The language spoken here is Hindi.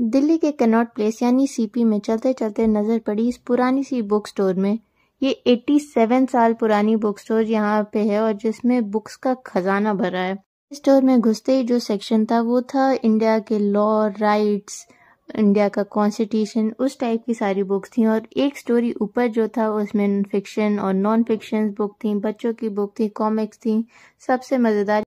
दिल्ली के कनॉट प्लेस यानी सीपी में चलते चलते नज़र पड़ी इस पुरानी सी बुक स्टोर में ये 87 साल पुरानी बुक स्टोर यहाँ पे है और जिसमें बुक्स का खजाना भरा है स्टोर में घुसते ही जो सेक्शन था वो था इंडिया के लॉ राइट्स इंडिया का कॉन्स्टिट्यूशन उस टाइप की सारी बुक्स थी और एक स्टोरी ऊपर जो था उसमें फिक्शन और नॉन फिक्शन बुक थी बच्चों की बुक थी कॉमिक्स थी सबसे मज़ेदार